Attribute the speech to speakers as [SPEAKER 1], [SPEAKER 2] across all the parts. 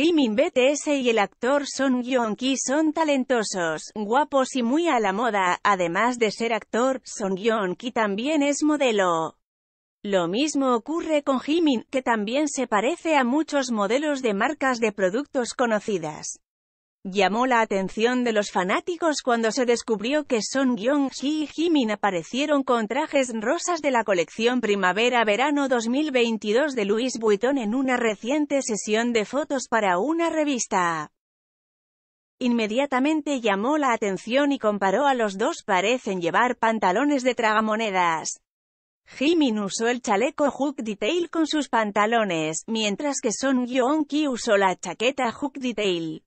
[SPEAKER 1] Jimin BTS y el actor Son Yeon-ki son talentosos, guapos y muy a la moda, además de ser actor, Son Yeon-ki también es modelo. Lo mismo ocurre con Jimin, que también se parece a muchos modelos de marcas de productos conocidas. Llamó la atención de los fanáticos cuando se descubrió que Son Yong ki y Jimin aparecieron con trajes rosas de la colección Primavera-Verano 2022 de Louis Vuitton en una reciente sesión de fotos para una revista. Inmediatamente llamó la atención y comparó a los dos parecen llevar pantalones de tragamonedas. Jimin usó el chaleco hook detail con sus pantalones, mientras que Son Yeon-ki usó la chaqueta hook detail.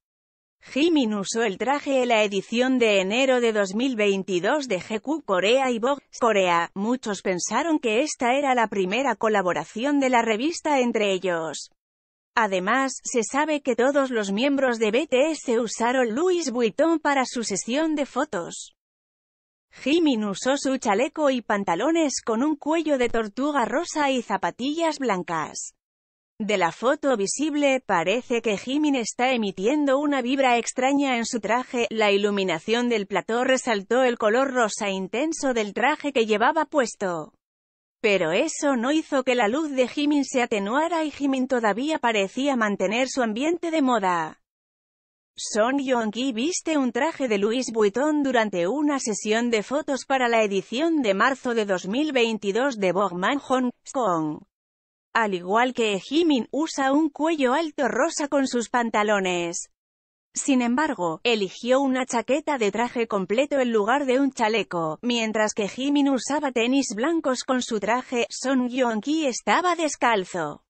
[SPEAKER 1] Jimin usó el traje en la edición de enero de 2022 de GQ Corea y Vogue Corea. Muchos pensaron que esta era la primera colaboración de la revista entre ellos. Además, se sabe que todos los miembros de BTS usaron Louis Vuitton para su sesión de fotos. Jimin usó su chaleco y pantalones con un cuello de tortuga rosa y zapatillas blancas. De la foto visible, parece que Jimin está emitiendo una vibra extraña en su traje, la iluminación del plató resaltó el color rosa intenso del traje que llevaba puesto. Pero eso no hizo que la luz de Jimin se atenuara y Jimin todavía parecía mantener su ambiente de moda. Son yong viste un traje de Louis Vuitton durante una sesión de fotos para la edición de marzo de 2022 de Bogman Hong Kong. Al igual que Jimin, usa un cuello alto rosa con sus pantalones. Sin embargo, eligió una chaqueta de traje completo en lugar de un chaleco, mientras que Jimin usaba tenis blancos con su traje, Son estaba descalzo.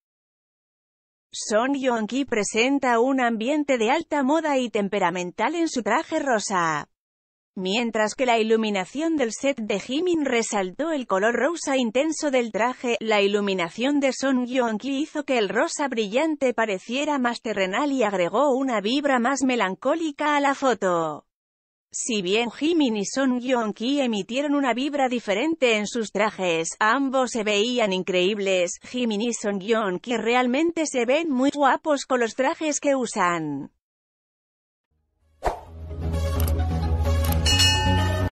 [SPEAKER 1] Son presenta un ambiente de alta moda y temperamental en su traje rosa. Mientras que la iluminación del set de Jimin resaltó el color rosa intenso del traje, la iluminación de Son Yeon-ki hizo que el rosa brillante pareciera más terrenal y agregó una vibra más melancólica a la foto. Si bien Jimin y Son Yeon-ki emitieron una vibra diferente en sus trajes, ambos se veían increíbles, Jimin y Son Yeon-ki realmente se ven muy guapos con los trajes que usan.